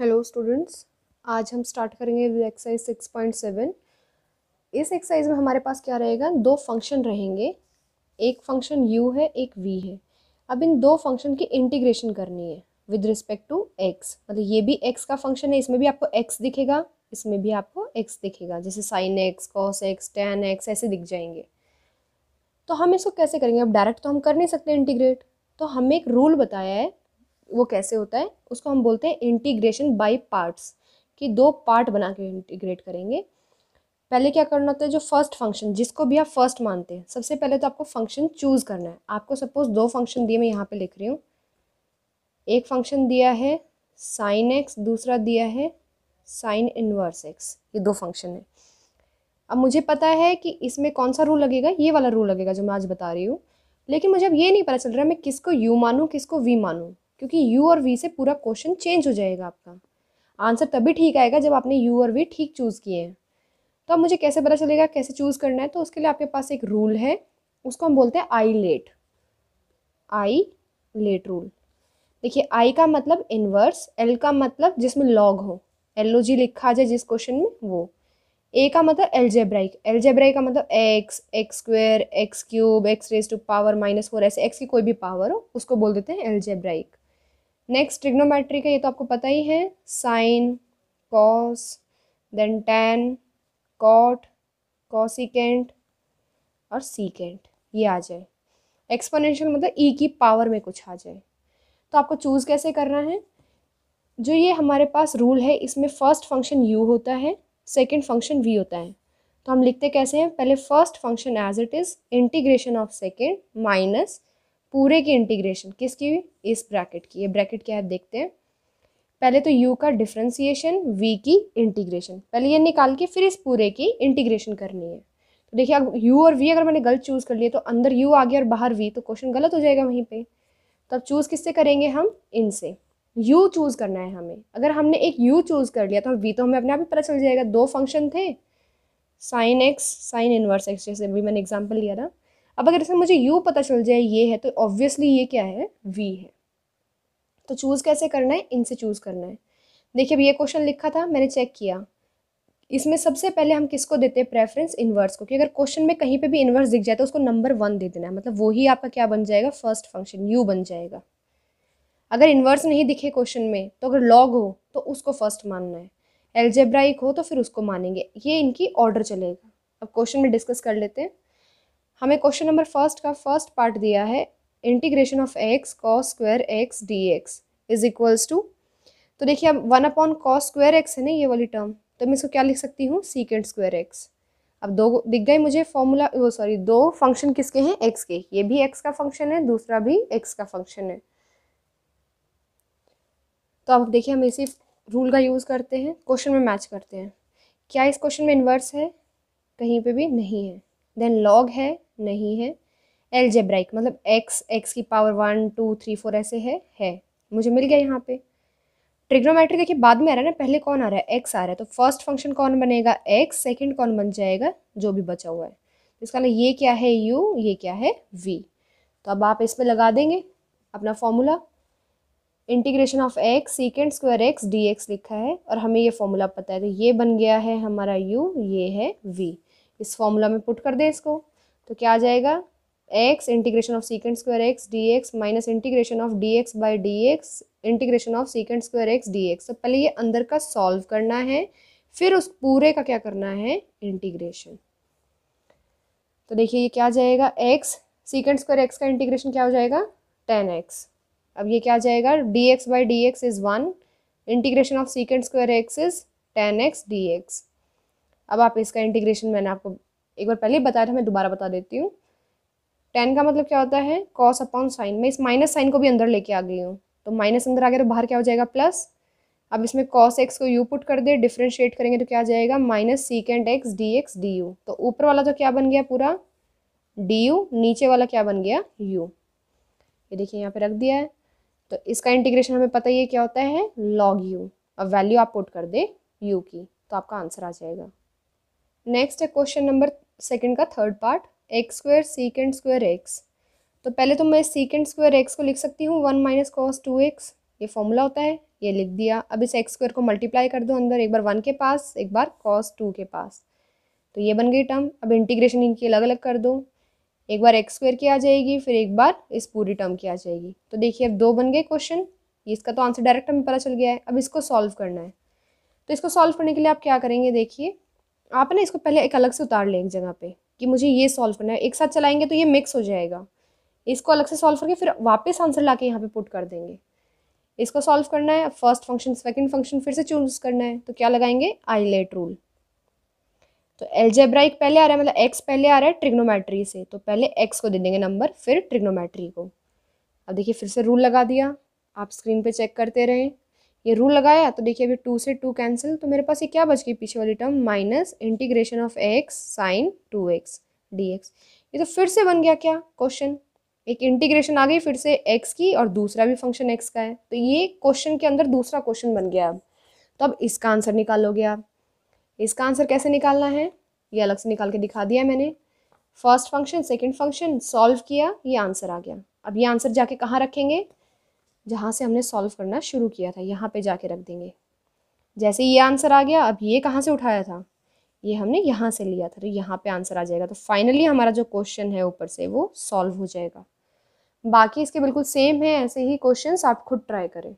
hello students आज हम start करेंगे with exercise six point seven इस एक्सरसाइज में हमारे पास क्या रहेगा दो फंक्शन रहेंगे एक फंक्शन u है एक v है अब इन दो फंक्शन की इंटीग्रेशन करनी है विद रिस्पेक्ट टू x मतलब ये भी x का फंक्शन है इसमें भी आपको x दिखेगा इसमें भी आपको x दिखेगा जैसे sine x cos x tan x ऐसे दिख जाएंगे तो हम इसको कैसे करेंगे अब डायरेक्ट तो हम कर नहीं सकते इंटीग्रेट तो हमें एक रूल बताया है वो कैसे होता है उसको हम बोलते हैं इंटीग्रेशन बाई पार्ट्स कि दो पार्ट बना के इंटीग्रेट करेंगे पहले क्या करना होता है जो फर्स्ट फंक्शन जिसको भी आप फर्स्ट मानते हैं सबसे पहले तो आपको फंक्शन चूज़ करना है आपको सपोज दो फंक्शन दिए मैं यहाँ पे लिख रही हूँ एक फंक्शन दिया है साइन एक्स दूसरा दिया है साइन इन्वर्स एक्स ये दो फंक्शन है अब मुझे पता है कि इसमें कौन सा रूल लगेगा ये वाला रूल लगेगा जो मैं आज बता रही हूँ लेकिन मुझे अब ये नहीं पता चल रहा है मैं किसको यू मानूँ किसको वी मानूँ क्योंकि यू और वी से पूरा क्वेश्चन चेंज हो जाएगा आपका आंसर तभी ठीक आएगा जब आपने यू और वी ठीक चूज़ किए हैं तो अब मुझे कैसे पता चलेगा कैसे चूज़ करना है तो उसके लिए आपके पास एक रूल है उसको हम बोलते हैं ILATE ILATE rule देखिए आई का मतलब इनवर्स एल का मतलब जिसमें लॉग हो एल ओ जी लिखा जाए जिस क्वेश्चन में वो ए का मतलब एलजेब्राइक एलजेब्राइक का मतलब x x square x cube x raise to power minus four ऐसे एक्स की कोई भी पावर हो उसको बोल देते हैं एलजेब्राइक नेक्स्ट ट्रिग्नोमेट्री का ये तो आपको पता ही है sine cos then tan cot cosecant और सीकेंट ये आ जाए एक्सपोनेंशियल मतलब ई e की पावर में कुछ आ जाए तो आपको चूज़ कैसे करना है जो ये हमारे पास रूल है इसमें फर्स्ट फंक्शन यू होता है सेकंड फंक्शन वी होता है तो हम लिखते कैसे हैं पहले first function as it is integration of second minus पूरे की इंटीग्रेशन किसकी इस ब्रैकेट की ये ब्रैकेट क्या है देखते हैं पहले तो u का डिफ्रेंसीशन v की इंटीग्रेशन पहले ये निकाल के फिर इस पूरे की इंटीग्रेशन करनी है तो देखिए अब यू और वी अगर मैंने गलत चूज़ कर लिए तो अंदर यू आ गया और बाहर वी तो क्वेश्चन गलत हो जाएगा वहीं पर तो अब चूज़ किससे करेंगे हम इनसे u चूज़ करना है हमें अगर हमने एक u चूज़ कर लिया तो वी v तो हमें अपने आप ही पता चल जाएगा दो फंक्शन थे sine x sine inverse x जैसे भी मैंने एग्जाम्पल लिया था अब अगर इसमें मुझे यू पता चल जाए ये है तो ऑब्वियसली ये क्या है वी है तो चूज़ कैसे करना है इनसे चूज़ करना है देखिए अब ये क्वेश्चन लिखा था मैंने चेक किया इसमें सबसे पहले हम किसको देते हैं प्रेफरेंस इन्वर्स को कि अगर क्वेश्चन में कहीं पे भी इन्वर्स दिख जाए तो उसको नंबर वन दे देना है मतलब वही आपका क्या बन जाएगा फर्स्ट फंक्शन यू बन जाएगा अगर इन्वर्स नहीं दिखे क्वेश्चन में तो अगर लॉग हो तो उसको फर्स्ट मानना है एल्जेब्राइक हो तो फिर उसको मानेंगे ये इनकी ऑर्डर चलेगा अब क्वेश्चन में डिस्कस कर लेते हैं हमें क्वेश्चन नंबर फर्स्ट का फर्स्ट पार्ट दिया है integration of x cos square x d x is equals to तो देखिए अब one upon cos square x है ना ये वाली टर्म तो मैं इसको क्या लिख सकती हूँ सीकेंड स्क्वायर एक्स अब दो दिख गए मुझे फॉर्मूला वो सॉरी दो फंक्शन किसके हैं एक्स के ये भी एक्स का फंक्शन है दूसरा भी एक्स का फंक्शन है तो अब देखिए हम इसी रूल का यूज़ करते हैं क्वेश्चन में मैच करते हैं क्या इस क्वेश्चन में इन्वर्स है कहीं पे भी नहीं है देन लॉग है नहीं है एलजेब्राइक मतलब एक्स एक्स की power one two three four ऐसे है है मुझे मिल गया यहाँ पे ट्रिग्नोमेट्री देखिए बाद में आ रहा है ना पहले कौन आ रहा है एक्स आ रहा है तो फर्स्ट फंक्शन कौन बनेगा एक्स सेकंड कौन बन जाएगा जो भी बचा हुआ है तो इसका इसका मतलब ये क्या है यू ये क्या है वी तो अब आप इसमें लगा देंगे अपना formula integration of x secant square x d x लिखा है और हमें ये फॉर्मूला पता है तो ये बन गया है हमारा यू ये है वी इस फॉर्मूला में पुट कर दें इसको तो क्या आ जाएगा x integration of secant square x d x minus integration of d x by d x integration of secant square x d x तो पहले ये अंदर का सॉल्व करना है फिर उस पूरे का क्या करना है इंटीग्रेशन तो देखिए ये क्या जाएगा एक्स सीकेंड स्क्वायर एक्स का इंटीग्रेशन क्या हो जाएगा टेन एक्स अब ये क्या जाएगा d x by d x is one integration of secant square x is tan x d x अब आप इसका इंटीग्रेशन मैंने आपको एक बार पहले बताया था मैं दोबारा बता देती हूँ टेन का मतलब क्या होता है कॉस अपॉन साइन मैं इस माइनस साइन को भी अंदर लेके आ गई हूँ तो माइनस अंदर आ गया तो बाहर क्या हो जाएगा प्लस अब इसमें कॉस एक्स को यू पुट कर दे डिफ्रेंशिएट करेंगे तो क्या आ जाएगा minus secant x d x d u तो ऊपर वाला तो क्या बन गया पूरा डी यू नीचे वाला क्या बन गया यू ये देखिए यहाँ पे रख दिया है तो इसका इंटीग्रेशन हमें पता ही है क्या होता है लॉग यू अब वैल्यू आप पुट कर दे यू की तो आपका आंसर आ जाएगा नेक्स्ट है क्वेश्चन नंबर सेकेंड का third part x square secant square x तो पहले तो मैं सीकेंड स्क्वायर एक्स को लिख सकती हूँ one minus cos two x ये फॉर्मूला होता है ये लिख दिया अब इस एक्स स्क्वायर को मल्टीप्लाई कर दो अंदर एक बार वन के पास एक बार कॉस टू के पास तो ये बन गई टर्म अब इंटीग्रेशन इनकी अलग अलग कर दो एक बार एक्स स्क्वायर की आ जाएगी फिर एक बार इस पूरी टर्म की आ जाएगी तो देखिए अब दो बन गए क्वेश्चन इसका तो आंसर डायरेक्ट हमें पता चल गया है अब इसको सॉल्व करना है तो इसको सॉल्व करने के लिए आप क्या करेंगे देखिए आप ना इसको पहले एक अलग से उतार लें एक जगह पे कि मुझे ये सॉल्व करना है एक साथ चलाएंगे तो ये मिक्स हो जाएगा इसको अलग से सॉल्व करके फिर वापस आंसर ला के यहाँ पर पुट कर देंगे इसको सॉल्व करना है फर्स्ट फंक्शन सेकेंड फंक्शन फिर से चूज करना है तो क्या लगाएंगे आई लेट रूल तो एल्जेब्राइक पहले आ रहा है मतलब एक्स पहले आ रहा है ट्रिग्नोमेट्री से तो पहले एक्स को दे देंगे नंबर फिर ट्रिग्नोमेट्री को अब देखिए फिर से रूल लगा दिया आप स्क्रीन पे चेक करते रहें ये रूल लगाया तो देखिए अभी टू से टू कैंसिल तो मेरे पास ये क्या बच गई पीछे वाली term minus integration of x sine two x d x ये तो फिर से बन गया क्या क्वेश्चन एक इंटीग्रेशन आ गई फिर से एक्स की और दूसरा भी फंक्शन एक्स का है तो ये क्वेश्चन के अंदर दूसरा क्वेश्चन बन गया अब तो अब इसका आंसर निकालोगे आप इसका आंसर कैसे निकालना है ये अलग से निकाल के दिखा दिया मैंने first function second function solve किया ये आंसर आ गया अब ये आंसर जाके कहाँ रखेंगे जहाँ से हमने सॉल्व करना शुरू किया था यहाँ पे जाके रख देंगे जैसे ये आंसर आ गया अब ये कहाँ से उठाया था ये हमने यहाँ से लिया था तो यहाँ पे आंसर आ जाएगा तो फाइनली हमारा जो क्वेश्चन है ऊपर से वो सॉल्व हो जाएगा बाकी इसके बिल्कुल सेम है ऐसे ही क्वेश्चन आप खुद ट्राई करें